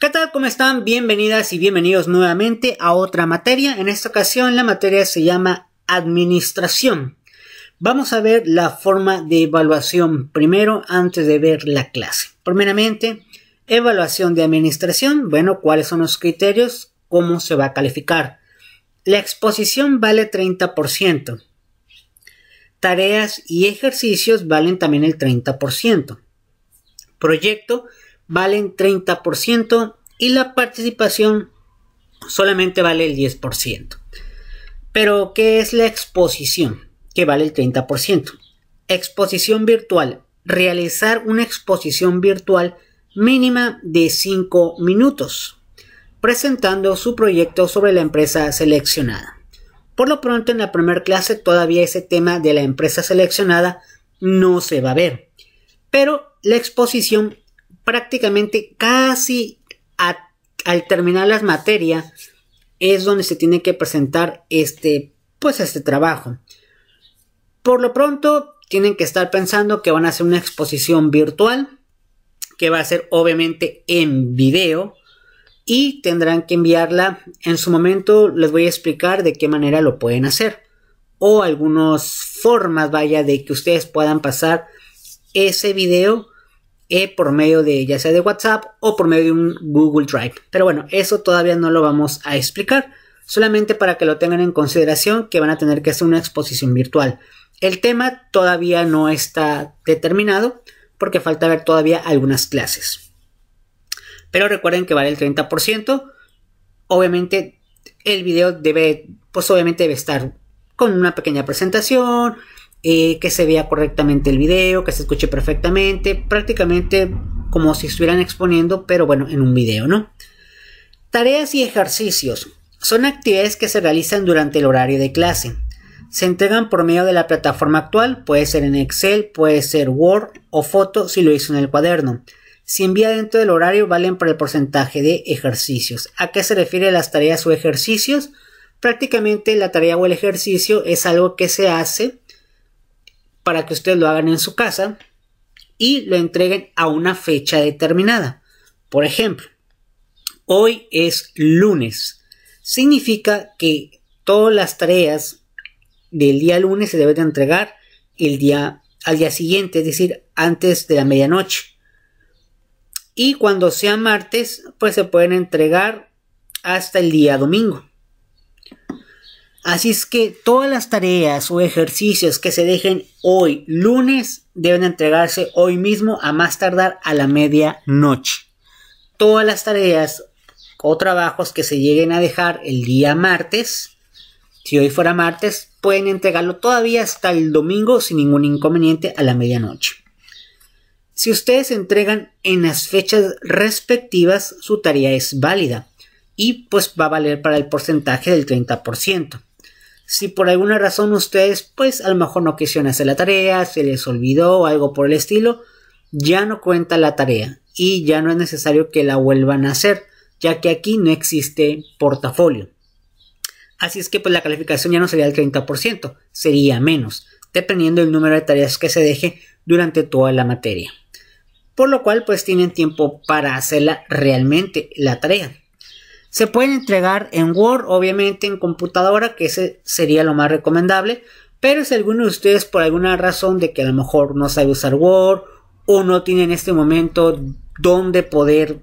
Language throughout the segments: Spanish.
¿Qué tal? ¿Cómo están? Bienvenidas y bienvenidos nuevamente a otra materia. En esta ocasión la materia se llama Administración. Vamos a ver la forma de evaluación primero antes de ver la clase. Primeramente, evaluación de administración. Bueno, ¿cuáles son los criterios? ¿Cómo se va a calificar? La exposición vale 30%. Tareas y ejercicios valen también el 30%. Proyecto valen 30% y la participación solamente vale el 10%. Pero, ¿qué es la exposición? Que vale el 30%. Exposición virtual. Realizar una exposición virtual mínima de 5 minutos, presentando su proyecto sobre la empresa seleccionada. Por lo pronto, en la primera clase todavía ese tema de la empresa seleccionada no se va a ver, pero la exposición prácticamente casi al terminar las materias es donde se tiene que presentar este, pues este trabajo. Por lo pronto tienen que estar pensando que van a hacer una exposición virtual que va a ser obviamente en video y tendrán que enviarla. En su momento les voy a explicar de qué manera lo pueden hacer o algunas formas, vaya, de que ustedes puedan pasar ese video eh, por medio de ya sea de WhatsApp o por medio de un Google Drive. Pero bueno, eso todavía no lo vamos a explicar, solamente para que lo tengan en consideración que van a tener que hacer una exposición virtual. El tema todavía no está determinado porque falta ver todavía algunas clases. Pero recuerden que vale el 30%. Obviamente el video debe, pues obviamente debe estar con una pequeña presentación, eh, que se vea correctamente el video, que se escuche perfectamente, prácticamente como si estuvieran exponiendo, pero bueno, en un video, ¿no? Tareas y ejercicios. Son actividades que se realizan durante el horario de clase. Se entregan por medio de la plataforma actual, puede ser en Excel, puede ser Word o foto si lo hizo en el cuaderno. Si envía dentro del horario valen para el porcentaje de ejercicios. ¿A qué se refiere las tareas o ejercicios? Prácticamente la tarea o el ejercicio es algo que se hace para que ustedes lo hagan en su casa y lo entreguen a una fecha determinada. Por ejemplo, hoy es lunes. Significa que todas las tareas del día lunes se deben de entregar el día al día siguiente, es decir, antes de la medianoche. Y cuando sea martes, pues se pueden entregar hasta el día domingo. Así es que todas las tareas o ejercicios que se dejen hoy, lunes, deben entregarse hoy mismo a más tardar a la medianoche. Todas las tareas o trabajos que se lleguen a dejar el día martes, si hoy fuera martes, pueden entregarlo todavía hasta el domingo sin ningún inconveniente a la medianoche. Si ustedes entregan en las fechas respectivas, su tarea es válida y pues va a valer para el porcentaje del 30% si por alguna razón ustedes pues a lo mejor no quisieron hacer la tarea, se les olvidó o algo por el estilo, ya no cuenta la tarea y ya no es necesario que la vuelvan a hacer, ya que aquí no existe portafolio. Así es que pues la calificación ya no sería el 30%, sería menos, dependiendo del número de tareas que se deje durante toda la materia. Por lo cual pues tienen tiempo para hacerla realmente la tarea. Se pueden entregar en Word, obviamente en computadora, que ese sería lo más recomendable. Pero si alguno de ustedes por alguna razón de que a lo mejor no sabe usar Word o no tiene en este momento dónde poder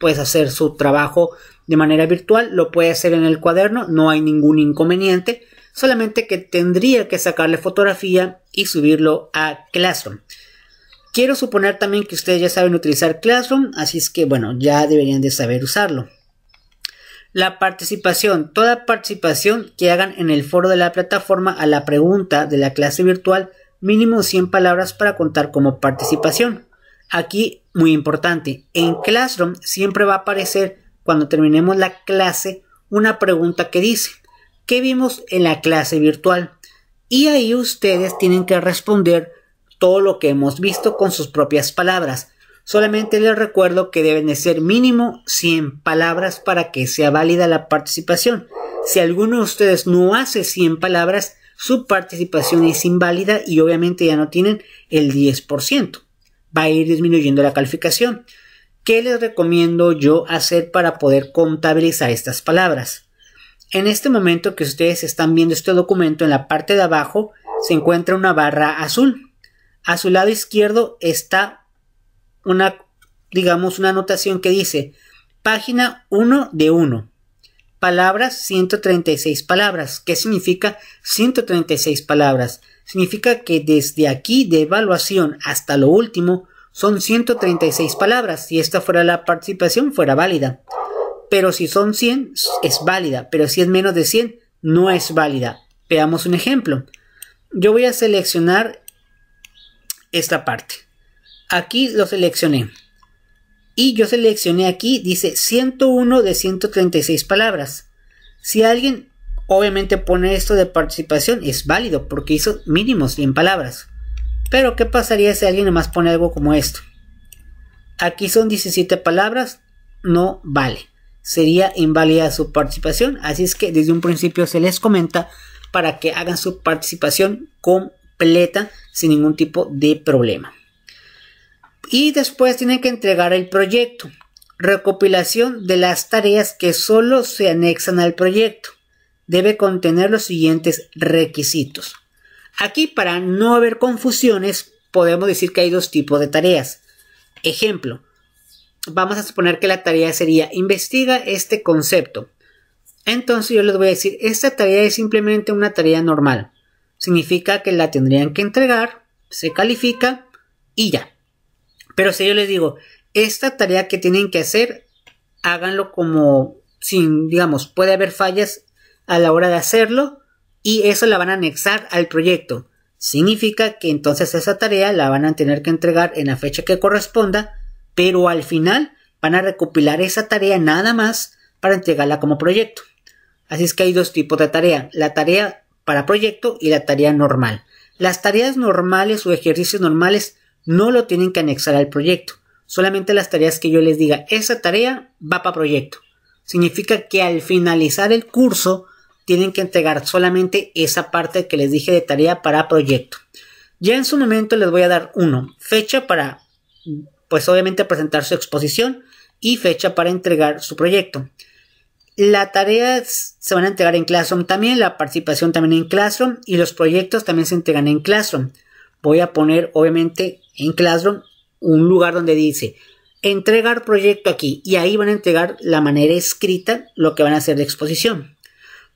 pues hacer su trabajo de manera virtual, lo puede hacer en el cuaderno, no hay ningún inconveniente, solamente que tendría que sacarle fotografía y subirlo a Classroom. Quiero suponer también que ustedes ya saben utilizar Classroom, así es que bueno, ya deberían de saber usarlo. La participación. Toda participación que hagan en el foro de la plataforma a la pregunta de la clase virtual, mínimo 100 palabras para contar como participación. Aquí, muy importante, en Classroom siempre va a aparecer cuando terminemos la clase una pregunta que dice, ¿qué vimos en la clase virtual? Y ahí ustedes tienen que responder todo lo que hemos visto con sus propias palabras. Solamente les recuerdo que deben de ser mínimo 100 palabras para que sea válida la participación. Si alguno de ustedes no hace 100 palabras, su participación es inválida y obviamente ya no tienen el 10%. Va a ir disminuyendo la calificación. ¿Qué les recomiendo yo hacer para poder contabilizar estas palabras? En este momento que ustedes están viendo este documento, en la parte de abajo se encuentra una barra azul. A su lado izquierdo está una, digamos, una anotación que dice página 1 de 1, palabras 136 palabras. ¿Qué significa 136 palabras? Significa que desde aquí de evaluación hasta lo último son 136 palabras. Si esta fuera la participación, fuera válida. Pero si son 100, es válida. Pero si es menos de 100, no es válida. Veamos un ejemplo. Yo voy a seleccionar esta parte. Aquí lo seleccioné. Y yo seleccioné aquí, dice 101 de 136 palabras. Si alguien obviamente pone esto de participación, es válido porque hizo mínimo 100 palabras. Pero ¿qué pasaría si alguien más pone algo como esto? Aquí son 17 palabras, no vale. Sería inválida su participación, así es que desde un principio se les comenta para que hagan su participación completa sin ningún tipo de problema. Y después tienen que entregar el proyecto. Recopilación de las tareas que solo se anexan al proyecto. Debe contener los siguientes requisitos. Aquí, para no haber confusiones, podemos decir que hay dos tipos de tareas. Ejemplo, vamos a suponer que la tarea sería investiga este concepto. Entonces yo les voy a decir, esta tarea es simplemente una tarea normal. Significa que la tendrían que entregar, se califica y ya. Pero si yo les digo, esta tarea que tienen que hacer, háganlo como sin, digamos, puede haber fallas a la hora de hacerlo y eso la van a anexar al proyecto. Significa que entonces esa tarea la van a tener que entregar en la fecha que corresponda, pero al final van a recopilar esa tarea nada más para entregarla como proyecto. Así es que hay dos tipos de tarea, la tarea para proyecto y la tarea normal. Las tareas normales o ejercicios normales no lo tienen que anexar al proyecto. Solamente las tareas que yo les diga, esa tarea va para proyecto. Significa que al finalizar el curso tienen que entregar solamente esa parte que les dije de tarea para proyecto. Ya en su momento les voy a dar uno, fecha para, pues obviamente presentar su exposición y fecha para entregar su proyecto. La tarea se van a entregar en Classroom también, la participación también en Classroom y los proyectos también se entregan en Classroom. Voy a poner obviamente en Classroom un lugar donde dice entregar proyecto aquí y ahí van a entregar la manera escrita lo que van a hacer de exposición.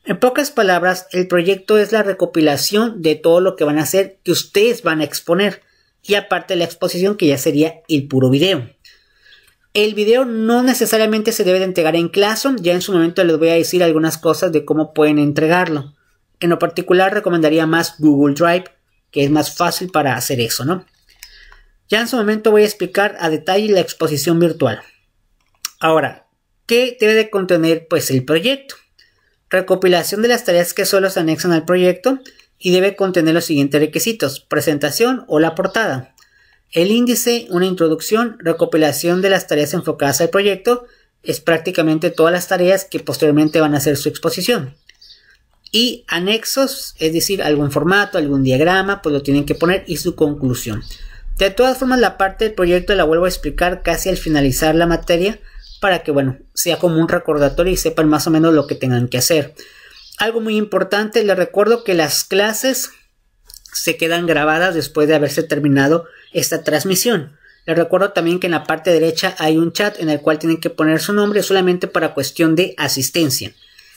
En pocas palabras, el proyecto es la recopilación de todo lo que van a hacer que ustedes van a exponer y aparte la exposición que ya sería el puro video. El video no necesariamente se debe de entregar en Classroom, ya en su momento les voy a decir algunas cosas de cómo pueden entregarlo. En lo particular recomendaría más Google Drive, que es más fácil para hacer eso, ¿no? Ya en su momento voy a explicar a detalle la exposición virtual. Ahora, ¿qué debe de contener pues el proyecto? Recopilación de las tareas que solo se anexan al proyecto y debe contener los siguientes requisitos: presentación o la portada, el índice, una introducción, recopilación de las tareas enfocadas al proyecto, es prácticamente todas las tareas que posteriormente van a hacer su exposición. Y anexos, es decir, algún formato, algún diagrama, pues lo tienen que poner y su conclusión. De todas formas, la parte del proyecto la vuelvo a explicar casi al finalizar la materia para que, bueno, sea como un recordatorio y sepan más o menos lo que tengan que hacer. Algo muy importante, les recuerdo que las clases se quedan grabadas después de haberse terminado esta transmisión. Les recuerdo también que en la parte derecha hay un chat en el cual tienen que poner su nombre solamente para cuestión de asistencia.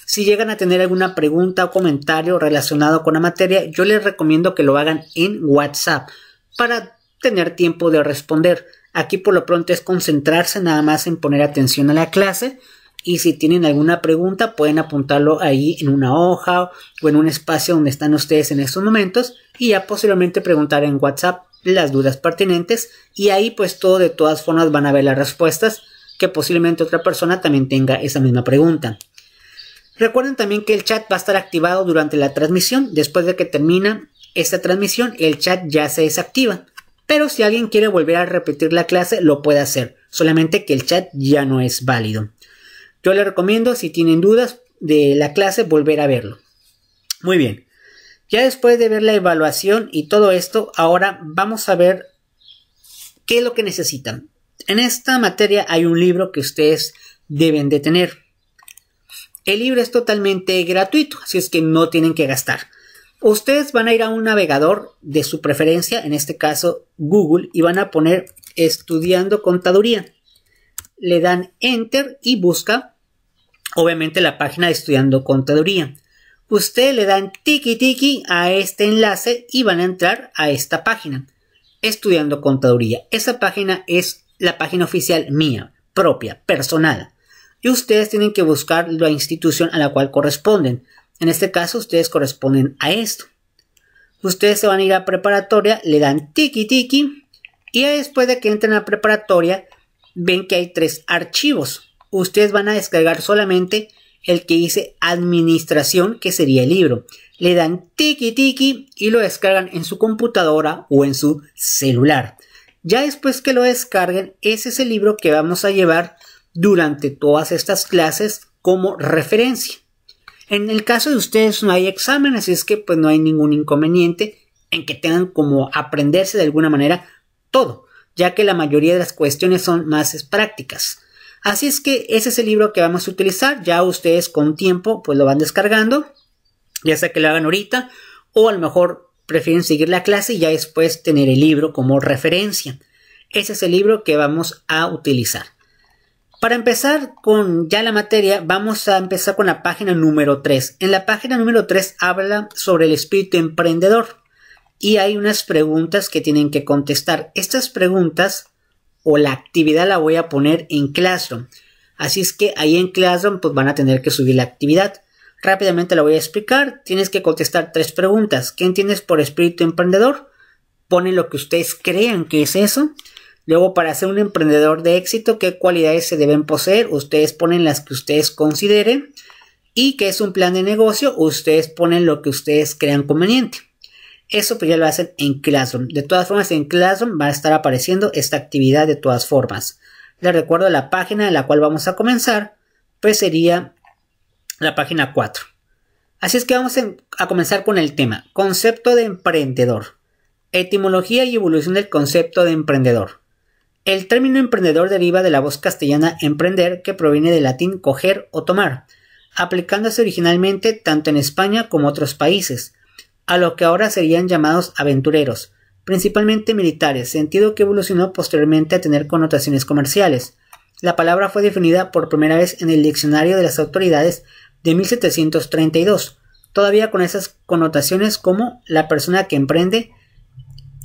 Si llegan a tener alguna pregunta o comentario relacionado con la materia, yo les recomiendo que lo hagan en WhatsApp para tener tiempo de responder. Aquí por lo pronto es concentrarse nada más en poner atención a la clase y si tienen alguna pregunta pueden apuntarlo ahí en una hoja o en un espacio donde están ustedes en estos momentos y ya posiblemente preguntar en WhatsApp las dudas pertinentes y ahí pues todo de todas formas van a ver las respuestas que posiblemente otra persona también tenga esa misma pregunta. Recuerden también que el chat va a estar activado durante la transmisión. Después de que termina esta transmisión, el chat ya se desactiva pero si alguien quiere volver a repetir la clase lo puede hacer, solamente que el chat ya no es válido. Yo le recomiendo, si tienen dudas de la clase, volver a verlo. Muy bien, ya después de ver la evaluación y todo esto, ahora vamos a ver qué es lo que necesitan. En esta materia hay un libro que ustedes deben de tener. El libro es totalmente gratuito, así es que no tienen que gastar. Ustedes van a ir a un navegador de su preferencia, en este caso Google, y van a poner estudiando contaduría. Le dan enter y busca, obviamente, la página de estudiando contaduría. Ustedes le dan tiki tiki a este enlace y van a entrar a esta página, estudiando contaduría. Esa página es la página oficial mía, propia, personal. Y ustedes tienen que buscar la institución a la cual corresponden. En este caso, ustedes corresponden a esto. Ustedes se van a ir a preparatoria, le dan tiki tiki y después de que entren a preparatoria, ven que hay tres archivos. Ustedes van a descargar solamente el que dice administración, que sería el libro. Le dan tiki tiki y lo descargan en su computadora o en su celular. Ya después que lo descarguen, ese es el libro que vamos a llevar durante todas estas clases como referencia. En el caso de ustedes no hay examen, así es que pues no hay ningún inconveniente en que tengan como aprenderse de alguna manera todo, ya que la mayoría de las cuestiones son más prácticas. Así es que ese es el libro que vamos a utilizar, ya ustedes con tiempo pues lo van descargando, ya sea que lo hagan ahorita o a lo mejor prefieren seguir la clase y ya después tener el libro como referencia. Ese es el libro que vamos a utilizar. Para empezar con ya la materia, vamos a empezar con la página número 3. En la página número 3 habla sobre el espíritu emprendedor y hay unas preguntas que tienen que contestar. Estas preguntas o la actividad la voy a poner en Classroom. Así es que ahí en Classroom pues van a tener que subir la actividad. Rápidamente la voy a explicar. Tienes que contestar tres preguntas. ¿Qué entiendes por espíritu emprendedor? Pone lo que ustedes crean que es eso. Luego, para ser un emprendedor de éxito, ¿qué cualidades se deben poseer? Ustedes ponen las que ustedes consideren. Y ¿qué es un plan de negocio, ustedes ponen lo que ustedes crean conveniente. Eso pues ya lo hacen en Classroom. De todas formas, en Classroom va a estar apareciendo esta actividad de todas formas. Les recuerdo la página en la cual vamos a comenzar, pues sería la página 4. Así es que vamos a comenzar con el tema, concepto de emprendedor. Etimología y evolución del concepto de emprendedor. El término emprendedor deriva de la voz castellana emprender, que proviene del latín coger o tomar, aplicándose originalmente tanto en España como otros países, a lo que ahora serían llamados aventureros, principalmente militares, sentido que evolucionó posteriormente a tener connotaciones comerciales. La palabra fue definida por primera vez en el Diccionario de las Autoridades de 1732, todavía con esas connotaciones como la persona que emprende,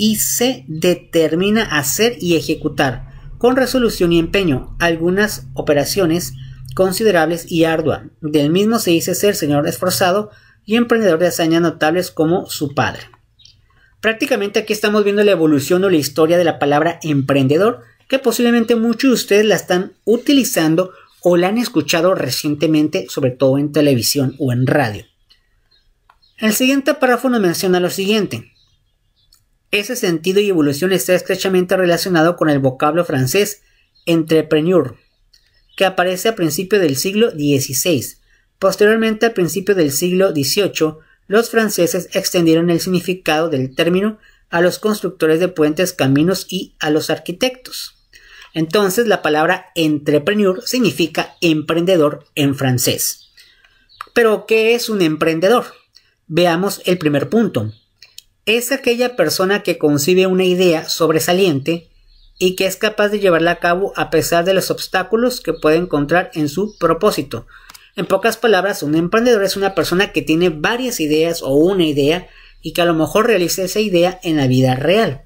y se determina hacer y ejecutar con resolución y empeño algunas operaciones considerables y arduas. Del mismo se dice ser señor esforzado y emprendedor de hazañas notables como su padre. Prácticamente aquí estamos viendo la evolución o la historia de la palabra emprendedor, que posiblemente muchos de ustedes la están utilizando o la han escuchado recientemente, sobre todo en televisión o en radio. El siguiente párrafo nos menciona lo siguiente. Ese sentido y evolución está estrechamente relacionado con el vocablo francés entrepreneur, que aparece a principios del siglo XVI. Posteriormente, a principios del siglo XVIII, los franceses extendieron el significado del término a los constructores de puentes, caminos y a los arquitectos. Entonces, la palabra entrepreneur significa emprendedor en francés. Pero, ¿qué es un emprendedor? Veamos el primer punto es aquella persona que concibe una idea sobresaliente y que es capaz de llevarla a cabo a pesar de los obstáculos que puede encontrar en su propósito. En pocas palabras, un emprendedor es una persona que tiene varias ideas o una idea y que a lo mejor realiza esa idea en la vida real.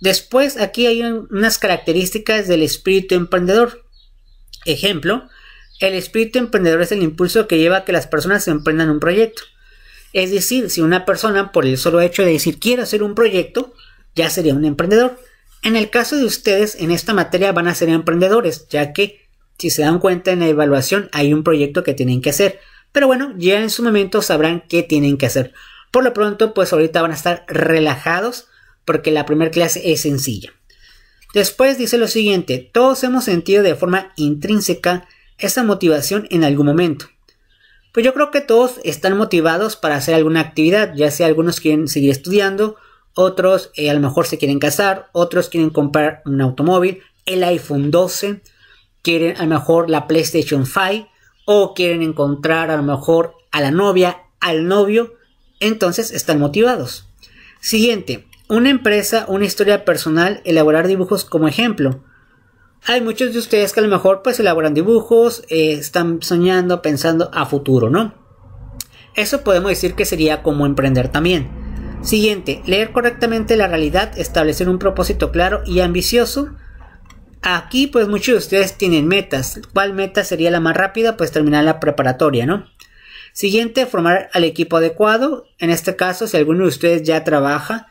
Después, aquí hay unas características del espíritu emprendedor. Ejemplo, el espíritu emprendedor es el impulso que lleva a que las personas emprendan un proyecto. Es decir, si una persona por el solo hecho de decir quiero hacer un proyecto, ya sería un emprendedor. En el caso de ustedes, en esta materia van a ser emprendedores, ya que si se dan cuenta en la evaluación hay un proyecto que tienen que hacer. Pero bueno, ya en su momento sabrán qué tienen que hacer. Por lo pronto, pues ahorita van a estar relajados porque la primera clase es sencilla. Después dice lo siguiente, todos hemos sentido de forma intrínseca esa motivación en algún momento. Pues yo creo que todos están motivados para hacer alguna actividad, ya sea algunos quieren seguir estudiando, otros eh, a lo mejor se quieren casar, otros quieren comprar un automóvil, el iPhone 12, quieren a lo mejor la PlayStation 5 o quieren encontrar a lo mejor a la novia, al novio, entonces están motivados. Siguiente, una empresa, una historia personal, elaborar dibujos como ejemplo. Hay muchos de ustedes que a lo mejor pues elaboran dibujos, eh, están soñando, pensando a futuro, ¿no? Eso podemos decir que sería como emprender también. Siguiente, leer correctamente la realidad, establecer un propósito claro y ambicioso. Aquí pues muchos de ustedes tienen metas. ¿Cuál meta sería la más rápida? Pues terminar la preparatoria, ¿no? Siguiente, formar al equipo adecuado. En este caso, si alguno de ustedes ya trabaja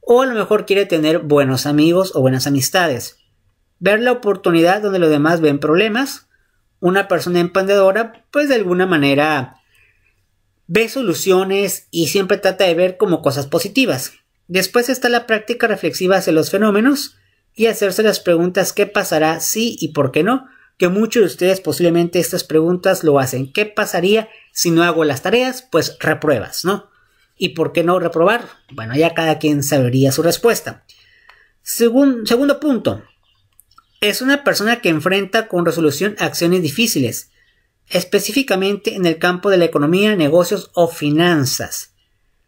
o a lo mejor quiere tener buenos amigos o buenas amistades ver la oportunidad donde los demás ven problemas. Una persona emprendedora, pues de alguna manera ve soluciones y siempre trata de ver como cosas positivas. Después está la práctica reflexiva hacia los fenómenos y hacerse las preguntas qué pasará si y por qué no, que muchos de ustedes posiblemente estas preguntas lo hacen. ¿Qué pasaría si no hago las tareas? Pues repruebas, ¿no? ¿Y por qué no reprobar? Bueno, ya cada quien sabería su respuesta. segundo punto, es una persona que enfrenta con resolución acciones difíciles, específicamente en el campo de la economía, negocios o finanzas.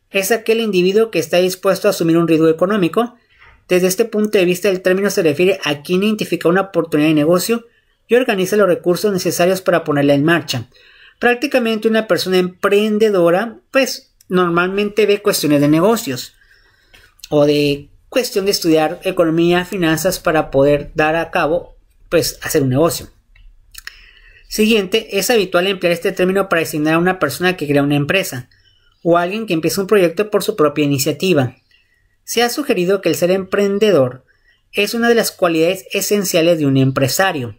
Es aquel individuo que está dispuesto a asumir un riesgo económico. Desde este punto de vista, el término se refiere a quien identifica una oportunidad de negocio y organiza los recursos necesarios para ponerla en marcha. Prácticamente una persona emprendedora, pues normalmente ve cuestiones de negocios o de cuestión de estudiar economía, finanzas para poder dar a cabo, pues hacer un negocio. Siguiente, es habitual emplear este término para designar a una persona que crea una empresa o alguien que empieza un proyecto por su propia iniciativa. Se ha sugerido que el ser emprendedor es una de las cualidades esenciales de un empresario,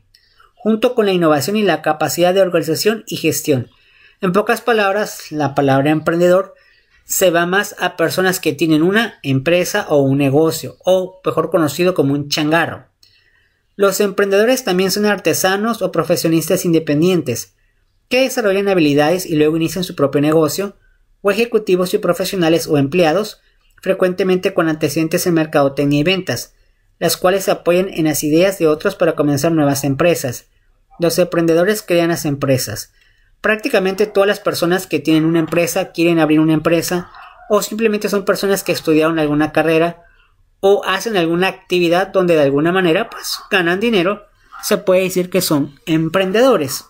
junto con la innovación y la capacidad de organización y gestión. En pocas palabras, la palabra emprendedor se va más a personas que tienen una empresa o un negocio, o mejor conocido como un changarro. Los emprendedores también son artesanos o profesionistas independientes, que desarrollan habilidades y luego inician su propio negocio, o ejecutivos y profesionales o empleados, frecuentemente con antecedentes en mercadotecnia y ventas, las cuales se apoyan en las ideas de otros para comenzar nuevas empresas. Los emprendedores crean las empresas. Prácticamente todas las personas que tienen una empresa, quieren abrir una empresa, o simplemente son personas que estudiaron alguna carrera o hacen alguna actividad donde de alguna manera pues ganan dinero, se puede decir que son emprendedores,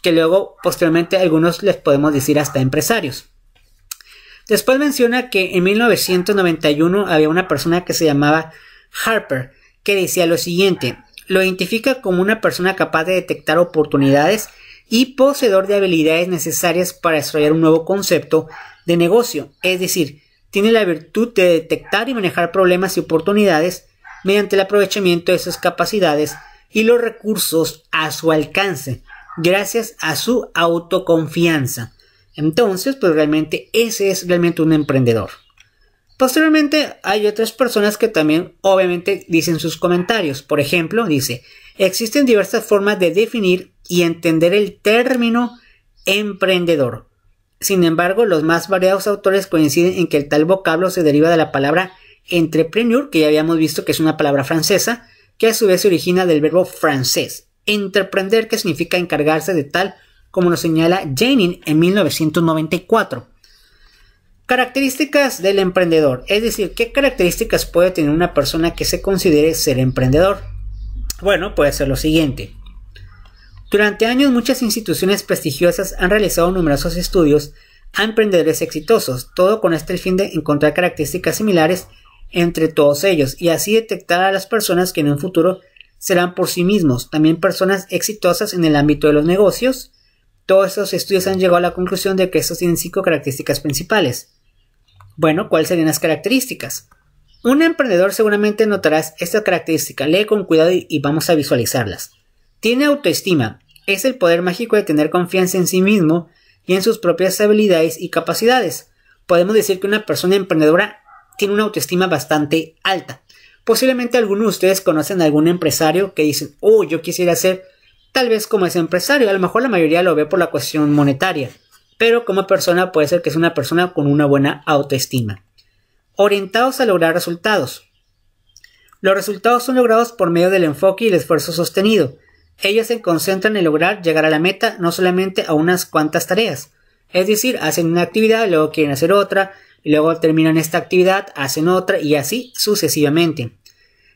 que luego posteriormente algunos les podemos decir hasta empresarios. Después menciona que en 1991 había una persona que se llamaba Harper, que decía lo siguiente, lo identifica como una persona capaz de detectar oportunidades y poseedor de habilidades necesarias para desarrollar un nuevo concepto de negocio, es decir, tiene la virtud de detectar y manejar problemas y oportunidades mediante el aprovechamiento de sus capacidades y los recursos a su alcance, gracias a su autoconfianza. Entonces, pues realmente ese es realmente un emprendedor. Posteriormente hay otras personas que también obviamente dicen sus comentarios. Por ejemplo, dice, Existen diversas formas de definir y entender el término emprendedor. Sin embargo, los más variados autores coinciden en que el tal vocablo se deriva de la palabra entrepreneur, que ya habíamos visto que es una palabra francesa, que a su vez se origina del verbo francés, entreprender, que significa encargarse de tal como lo señala Janin en 1994. Características del emprendedor, es decir, qué características puede tener una persona que se considere ser emprendedor. Bueno, puede ser lo siguiente. Durante años muchas instituciones prestigiosas han realizado numerosos estudios a emprendedores exitosos, todo con este fin de encontrar características similares entre todos ellos y así detectar a las personas que en un futuro serán por sí mismos, también personas exitosas en el ámbito de los negocios. Todos estos estudios han llegado a la conclusión de que estos tienen cinco características principales. Bueno, ¿cuáles serían las características? Un emprendedor seguramente notarás esta característica, Lee con cuidado y, y vamos a visualizarlas. Tiene autoestima. Es el poder mágico de tener confianza en sí mismo y en sus propias habilidades y capacidades. Podemos decir que una persona emprendedora tiene una autoestima bastante alta. Posiblemente algunos de ustedes conocen a algún empresario que dicen, oh, yo quisiera ser tal vez como ese empresario. A lo mejor la mayoría lo ve por la cuestión monetaria, pero como persona puede ser que es una persona con una buena autoestima orientados a lograr resultados. Los resultados son logrados por medio del enfoque y el esfuerzo sostenido. Ellos se concentran en lograr llegar a la meta no solamente a unas cuantas tareas, es decir, hacen una actividad, luego quieren hacer otra, y luego terminan esta actividad, hacen otra y así sucesivamente.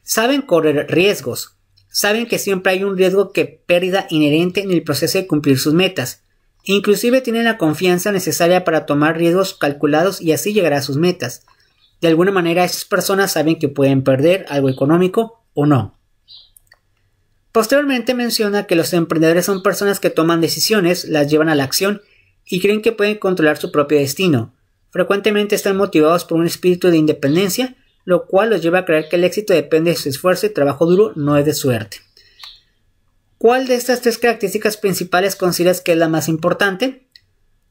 Saben correr riesgos, saben que siempre hay un riesgo que pérdida inherente en el proceso de cumplir sus metas. Inclusive tienen la confianza necesaria para tomar riesgos calculados y así llegar a sus metas. De alguna manera esas personas saben que pueden perder algo económico o no. Posteriormente menciona que los emprendedores son personas que toman decisiones, las llevan a la acción y creen que pueden controlar su propio destino. Frecuentemente están motivados por un espíritu de independencia, lo cual los lleva a creer que el éxito depende de su esfuerzo y trabajo duro, no es de suerte. ¿Cuál de estas tres características principales consideras que es la más importante?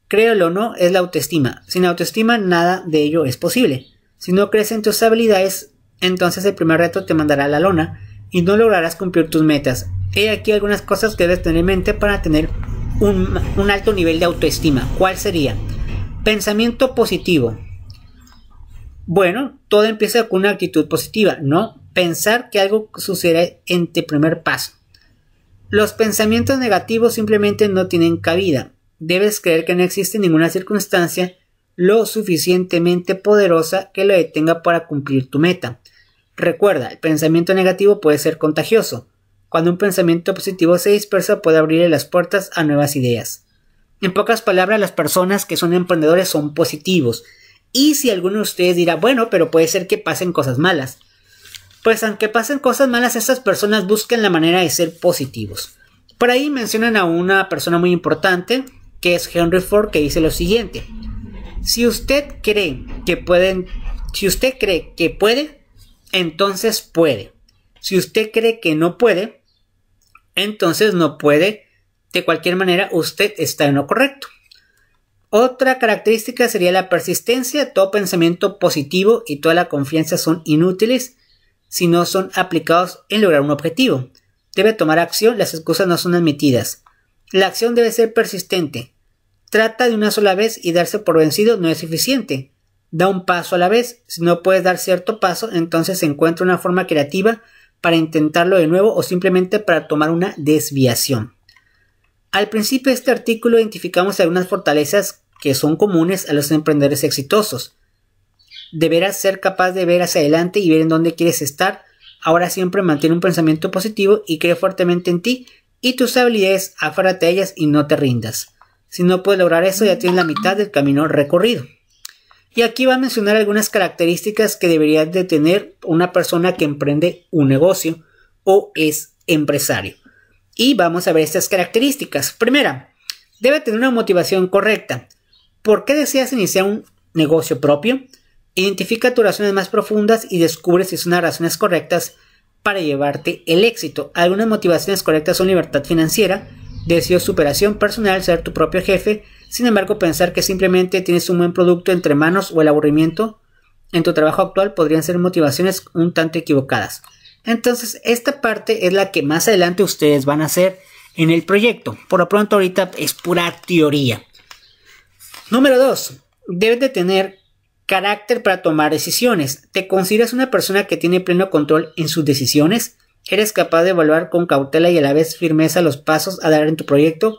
Créelo o no, es la autoestima. Sin autoestima nada de ello es posible. Si no crees en tus habilidades, entonces el primer reto te mandará a la lona y no lograrás cumplir tus metas. He aquí algunas cosas que debes tener en mente para tener un, alto nivel de autoestima. ¿Cuál sería? Pensamiento positivo. Bueno, todo empieza con una actitud positiva, ¿no? Pensar que algo sucederá en tu primer paso. Los pensamientos negativos simplemente no tienen cabida. Debes creer que no existe ninguna circunstancia lo suficientemente poderosa que lo detenga para cumplir tu meta. Recuerda, el pensamiento negativo puede ser contagioso. Cuando un pensamiento positivo se dispersa puede abrirle las puertas a nuevas ideas. En pocas palabras, las personas que son emprendedores son positivos. Y si alguno de ustedes dirá, bueno, pero puede ser que pasen cosas malas. Pues aunque pasen cosas malas, estas personas buscan la manera de ser positivos. Por ahí mencionan a una persona muy importante, que es Henry Ford, que dice lo siguiente. Si usted cree que pueden, si usted cree que puede, entonces puede. Si usted cree que no puede, entonces no puede. De cualquier manera, usted está en lo correcto. Otra característica sería la persistencia. Todo pensamiento positivo y toda la confianza son inútiles si no son aplicados en lograr un objetivo. Debe tomar acción, las excusas no son admitidas. La acción debe ser persistente. Trata de una sola vez y darse por vencido no es suficiente. Da un paso a la vez. Si no puedes dar cierto paso, entonces encuentra una forma creativa para intentarlo de nuevo o simplemente para tomar una desviación. Al principio de este artículo identificamos algunas fortalezas que son comunes a los emprendedores exitosos. Deberás ser capaz de ver hacia adelante y ver en dónde quieres estar. Ahora siempre mantiene un pensamiento positivo y cree fuertemente en ti y tus habilidades, afárate a ellas y no te rindas. Si no puedes lograr eso, ya tienes la mitad del camino recorrido. Y aquí va a mencionar algunas características que debería de tener una persona que emprende un negocio o es empresario. Y vamos a ver estas características. Primera, debe tener una motivación correcta. ¿Por qué deseas iniciar un negocio propio? Identifica tus razones más profundas y descubre si son las razones correctas para llevarte el éxito. Algunas motivaciones correctas son libertad financiera, Deseo superación personal, ser tu propio jefe, sin embargo pensar que simplemente tienes un buen producto entre manos o el aburrimiento en tu trabajo actual podrían ser motivaciones un tanto equivocadas. Entonces, esta parte es la que más adelante ustedes van a hacer en el proyecto. Por lo pronto, ahorita es pura teoría. Número 2. Debes de tener carácter para tomar decisiones. ¿Te consideras una persona que tiene pleno control en sus decisiones? eres capaz de evaluar con cautela y a la vez firmeza los pasos a dar en tu proyecto.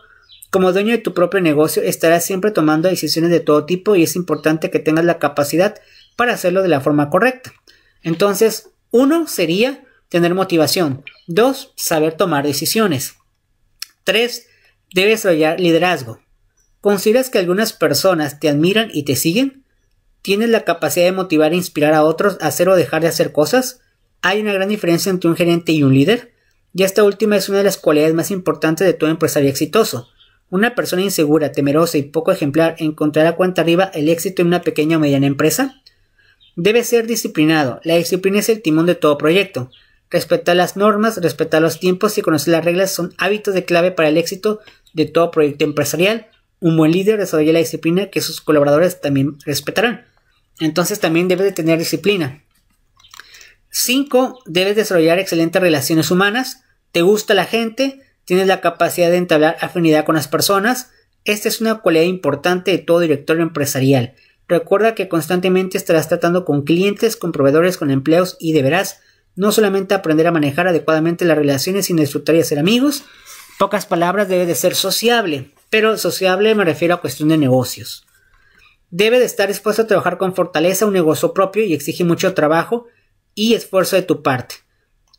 Como dueño de tu propio negocio estarás siempre tomando decisiones de todo tipo y es importante que tengas la capacidad para hacerlo de la forma correcta. Entonces, uno sería tener motivación. Dos, saber tomar decisiones. Tres, debes desarrollar liderazgo. ¿Consideras que algunas personas te admiran y te siguen? ¿Tienes la capacidad de motivar e inspirar a otros a hacer o dejar de hacer cosas? Hay una gran diferencia entre un gerente y un líder, y esta última es una de las cualidades más importantes de todo empresario exitoso. Una persona insegura, temerosa y poco ejemplar encontrará cuanta arriba el éxito en una pequeña o mediana empresa. Debe ser disciplinado. La disciplina es el timón de todo proyecto. Respetar las normas, respetar los tiempos y conocer las reglas son hábitos de clave para el éxito de todo proyecto empresarial. Un buen líder desarrolla la disciplina que sus colaboradores también respetarán. Entonces también debe de tener disciplina. 5. Debes desarrollar excelentes relaciones humanas. Te gusta la gente. Tienes la capacidad de entablar afinidad con las personas. Esta es una cualidad importante de todo director empresarial. Recuerda que constantemente estarás tratando con clientes, con proveedores, con empleos... y deberás no solamente aprender a manejar adecuadamente las relaciones, sino disfrutar y hacer amigos. Pocas palabras, debe de ser sociable, pero sociable me refiero a cuestión de negocios. Debe de estar dispuesto a trabajar con fortaleza un negocio propio y exige mucho trabajo y esfuerzo de tu parte.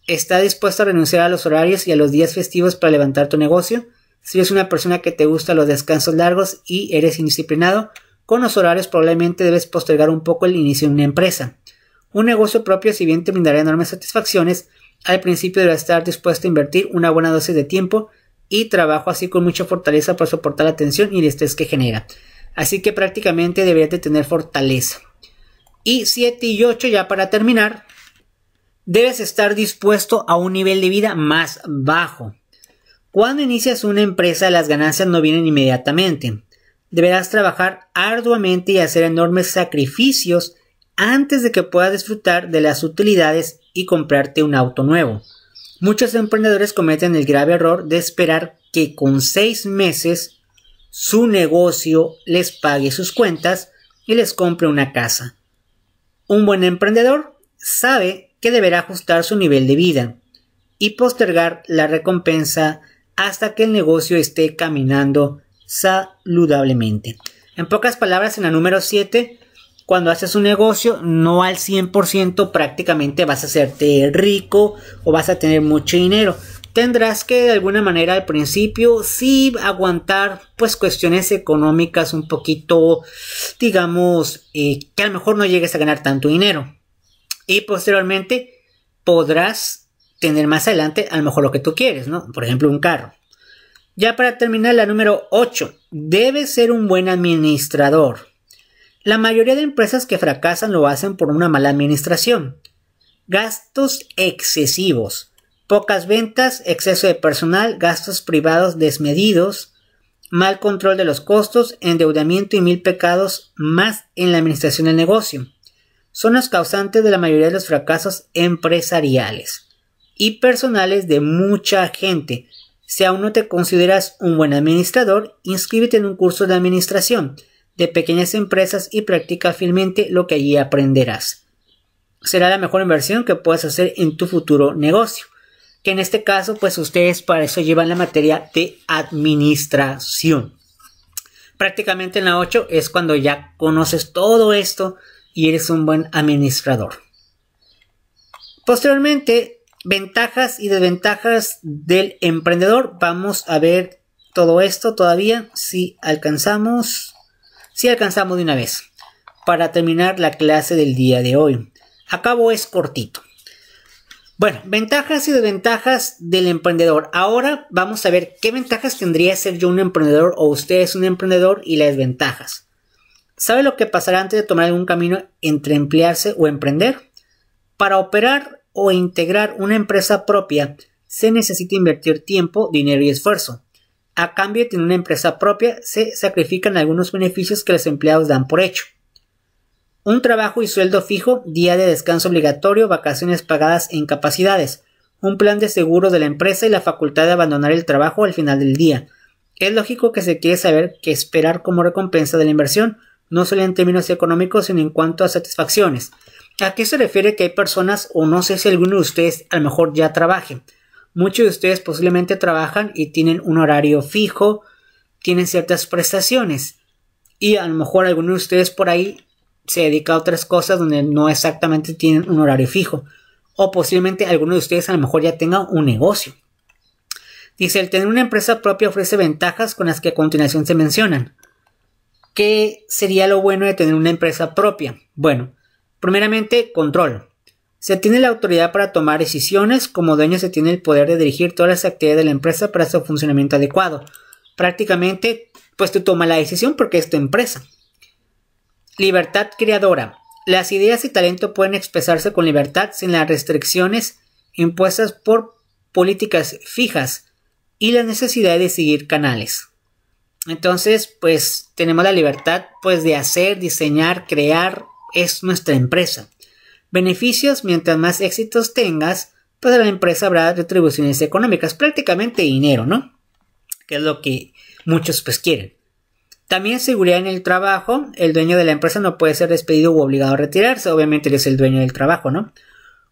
¿Estás dispuesto a renunciar a los horarios y a los días festivos para levantar tu negocio? Si eres una persona que te gusta los descansos largos y eres indisciplinado, con los horarios probablemente debes postergar un poco el inicio de una empresa. Un negocio propio, si bien te brindará enormes satisfacciones, al principio debes estar dispuesto a invertir una buena dosis de tiempo y trabajo así con mucha fortaleza para soportar la tensión y el estrés que genera. Así que prácticamente deberías tener fortaleza. Y 7 y 8 ya para terminar, debes estar dispuesto a un nivel de vida más bajo. Cuando inicias una empresa las ganancias no vienen inmediatamente. Deberás trabajar arduamente y hacer enormes sacrificios antes de que puedas disfrutar de las utilidades y comprarte un auto nuevo. Muchos emprendedores cometen el grave error de esperar que con seis meses su negocio les pague sus cuentas y les compre una casa. Un buen emprendedor sabe que deberá ajustar su nivel de vida y postergar la recompensa hasta que el negocio esté caminando saludablemente. En pocas palabras, en la número 7, cuando haces un negocio, no al 100% prácticamente vas a hacerte rico o vas a tener mucho dinero. Tendrás que de alguna manera al principio sí aguantar pues cuestiones económicas un poquito, digamos, eh, que a lo mejor no llegues a ganar tanto dinero y posteriormente podrás tener más adelante a lo mejor lo que tú quieres, ¿no? Por ejemplo, un carro. Ya para terminar, la número 8. Debes ser un buen administrador. La mayoría de empresas que fracasan lo hacen por una mala administración. Gastos excesivos. Pocas ventas, exceso de personal, gastos privados desmedidos, mal control de los costos, endeudamiento y mil pecados más en la administración del negocio son los causantes de la mayoría de los fracasos empresariales y personales de mucha gente. Si aún no te consideras un buen administrador, inscríbete en un curso de administración de pequeñas empresas y practica fielmente lo que allí aprenderás. Será la mejor inversión que puedas hacer en tu futuro negocio. Que en este caso, pues ustedes para eso llevan la materia de administración. Prácticamente en la 8 es cuando ya conoces todo esto y eres un buen administrador. Posteriormente, ventajas y desventajas del emprendedor. Vamos a ver todo esto todavía si alcanzamos, si alcanzamos de una vez para terminar la clase del día de hoy. Acabo es cortito. Bueno, ventajas y desventajas del emprendedor. Ahora vamos a ver qué ventajas tendría ser yo un emprendedor o usted es un emprendedor y las ventajas sabe lo que pasará antes de tomar algún camino entre emplearse o emprender. Para operar o integrar una empresa propia, se necesita invertir tiempo, dinero y esfuerzo. A cambio de tener una empresa propia, se sacrifican algunos beneficios que los empleados dan por hecho. Un trabajo y sueldo fijo, día de descanso obligatorio, vacaciones pagadas e incapacidades, un plan de seguro de la empresa y la facultad de abandonar el trabajo al final del día. Es lógico que se quiere saber qué esperar como recompensa de la inversión, no solo en términos económicos, sino en cuanto a satisfacciones. ¿A qué se refiere que hay personas, o no sé si alguno de ustedes a lo mejor ya trabaje? Muchos de ustedes posiblemente trabajan y tienen un horario fijo, tienen ciertas prestaciones. Y a lo mejor alguno de ustedes por ahí se dedica a otras cosas donde no exactamente tienen un horario fijo. O posiblemente alguno de ustedes a lo mejor ya tenga un negocio. Dice, el tener una empresa propia ofrece ventajas con las que a continuación se mencionan. ¿Qué sería lo bueno de tener una empresa propia? Bueno, primeramente, control. Se tiene la autoridad para tomar decisiones, como dueño se tiene el poder de dirigir todas las actividades de la empresa para su funcionamiento adecuado. Prácticamente, pues tú tomas la decisión porque es tu empresa. Libertad creadora. Las ideas y talento pueden expresarse con libertad sin las restricciones impuestas por políticas fijas y la necesidad de seguir canales. Entonces, pues tenemos la libertad pues de hacer, diseñar, crear, es nuestra empresa. Beneficios, mientras más éxitos tengas, pues la empresa habrá retribuciones económicas, prácticamente dinero, ¿no? Que es lo que muchos pues quieren. También seguridad en el trabajo, el dueño de la empresa no puede ser despedido u obligado a retirarse, obviamente es el dueño del trabajo, ¿no?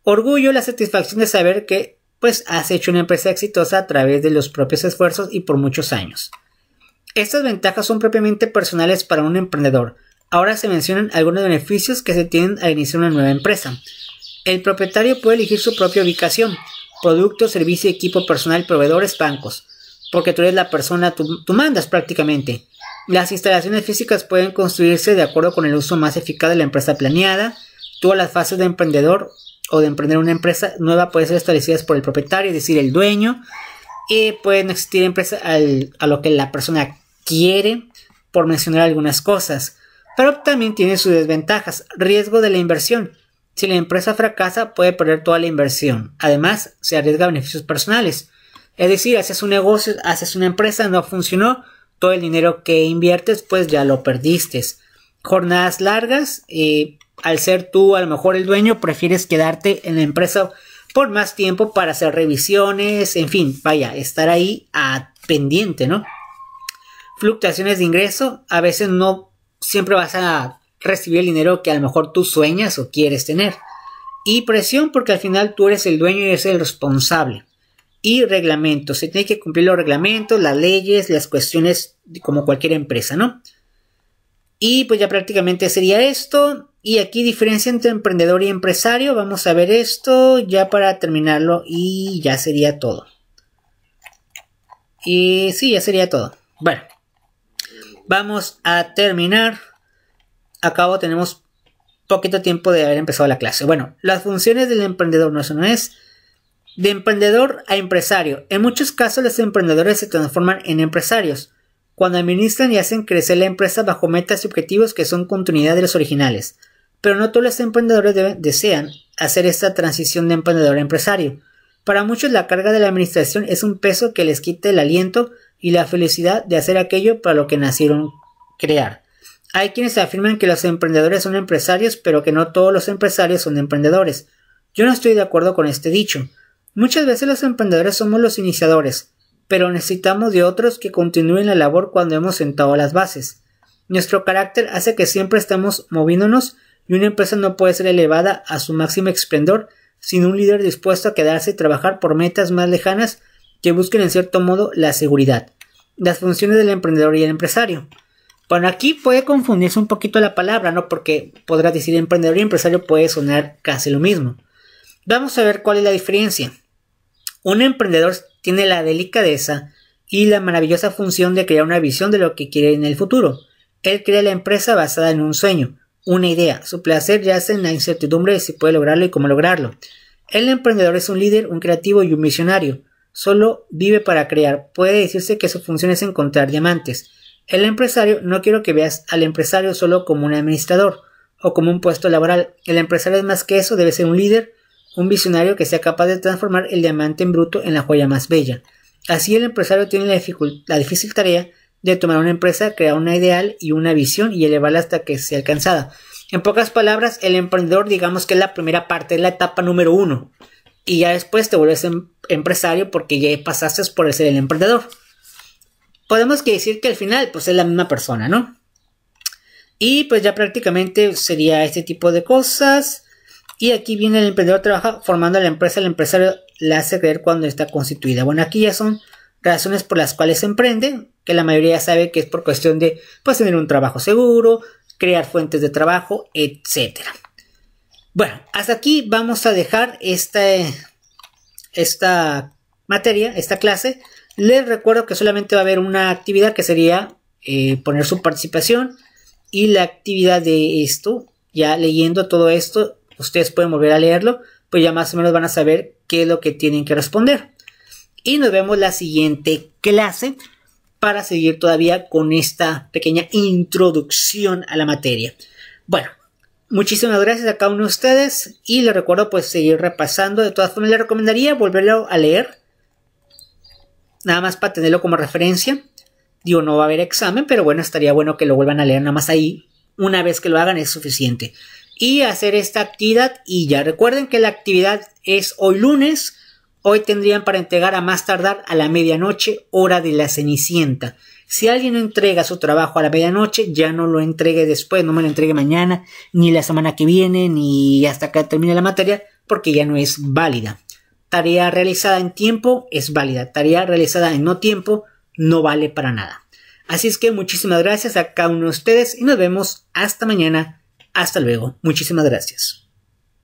Orgullo, la satisfacción de saber que pues has hecho una empresa exitosa a través de los propios esfuerzos y por muchos años. Estas ventajas son propiamente personales para un emprendedor. Ahora se mencionan algunos beneficios que se tienen al iniciar una nueva empresa. El propietario puede elegir su propia ubicación, producto, servicio, equipo personal, proveedores, bancos, porque tú eres la persona, tú, mandas prácticamente. Las instalaciones físicas pueden construirse de acuerdo con el uso más eficaz de la empresa planeada. Todas las fases de emprendedor o de emprender una empresa nueva pueden ser establecidas por el propietario, es decir, el dueño, y pueden existir empresas a lo que la persona quiere, por mencionar algunas cosas. Pero también tiene sus desventajas, riesgo de la inversión. Si la empresa fracasa, puede perder toda la inversión. Además, se arriesga beneficios personales. Es decir, haces un negocio, haces una empresa, no funcionó, todo el dinero que inviertes, pues ya lo perdiste. Jornadas largas, y al ser tú a lo mejor el dueño, prefieres quedarte en la empresa por más tiempo para hacer revisiones, en fin, vaya, estar ahí a ah, pendiente, ¿no? fluctuaciones de ingreso, a veces no siempre vas a recibir el dinero que a lo mejor tú sueñas o quieres tener. Y presión porque al final tú eres el dueño y eres el responsable. Y reglamentos, se tiene que cumplir los reglamentos, las leyes, las cuestiones como cualquier empresa, ¿no? Y pues ya prácticamente sería esto. Y aquí diferencia entre emprendedor y empresario. Vamos a ver esto ya para terminarlo y ya sería todo. Y sí, ya sería todo. Bueno vamos a terminar. Acabo, tenemos poquito tiempo de haber empezado la clase. Bueno, las funciones del emprendedor no, son es. De emprendedor a empresario. En muchos casos los emprendedores se transforman en empresarios, cuando administran y hacen crecer la empresa bajo metas y objetivos que son continuidad de los originales. Pero no todos los emprendedores desean hacer esta transición de emprendedor a empresario. Para muchos la carga de la administración es un peso que les quita el aliento y la felicidad de hacer aquello para lo que nacieron crear. Hay quienes afirman que los emprendedores son empresarios, pero que no todos los empresarios son emprendedores. Yo no estoy de acuerdo con este dicho. Muchas veces los emprendedores somos los iniciadores, pero necesitamos de otros que continúen la labor cuando hemos sentado las bases. Nuestro carácter hace que siempre estemos moviéndonos y una empresa no puede ser elevada a su máximo esplendor sin un líder dispuesto a quedarse y trabajar por metas más lejanas que busquen en cierto modo la seguridad las funciones del emprendedor y el empresario. Bueno, aquí puede confundirse un poquito la palabra, ¿no? Porque podrás decir emprendedor y empresario puede sonar casi lo mismo. Vamos a ver cuál es la diferencia. Un emprendedor tiene la delicadeza y la maravillosa función de crear una visión de lo que quiere en el futuro. Él crea la empresa basada en un sueño, una idea. Su placer yace en la incertidumbre de si puede lograrlo y cómo lograrlo. El emprendedor es un líder, un creativo y un misionario solo vive para crear. Puede decirse que su función es encontrar diamantes. El empresario, no quiero que veas al empresario solo como un administrador o como un puesto laboral. El empresario es más que eso, debe ser un líder, un visionario que sea capaz de transformar el diamante en bruto en la joya más bella. Así el empresario tiene la, difícil tarea de tomar una empresa, crear una ideal y una visión y elevarla hasta que sea alcanzada. En pocas palabras, el emprendedor digamos que es la primera parte, es la etapa número uno y ya después te vuelves em-, empresario porque ya pasaste por ser el emprendedor. Podemos que decir que al final pues es la misma persona, ¿no? Y pues ya prácticamente sería este tipo de cosas. Y aquí viene el emprendedor trabaja formando la empresa, el empresario la hace creer cuando está constituida. Bueno, aquí ya son razones por las cuales se emprende, que la mayoría sabe que es por cuestión de pues tener un trabajo seguro, crear fuentes de trabajo, etcétera. Bueno, hasta aquí vamos a dejar esta materia, esta clase. Les recuerdo que solamente va a haber una actividad que sería eh, poner su participación y la actividad de esto. Ya leyendo todo esto, ustedes pueden volver a leerlo, pues ya más o menos van a saber qué es lo que tienen que responder. Y nos vemos la siguiente clase para seguir todavía con esta pequeña introducción a la materia. Bueno, Muchísimas gracias a cada uno de ustedes y les recuerdo pues seguir repasando. De todas formas les recomendaría volverlo a leer. Nada más para tenerlo como referencia. Digo, no va a haber examen, pero bueno, estaría bueno que lo vuelvan a leer nada más ahí. Una vez que lo hagan es suficiente. Y hacer esta actividad y ya recuerden que la actividad es hoy lunes. Hoy tendrían para entregar a más tardar a la medianoche hora de la Cenicienta. Si alguien entrega su trabajo a la medianoche, ya no lo entregue después, no me lo entregue mañana, ni la semana que viene, ni hasta que termine la materia, porque ya no es válida. Tarea realizada en tiempo es válida, tarea realizada en no tiempo no vale para nada. Así es que muchísimas gracias a cada uno de ustedes y nos vemos hasta mañana. Hasta luego. Muchísimas gracias.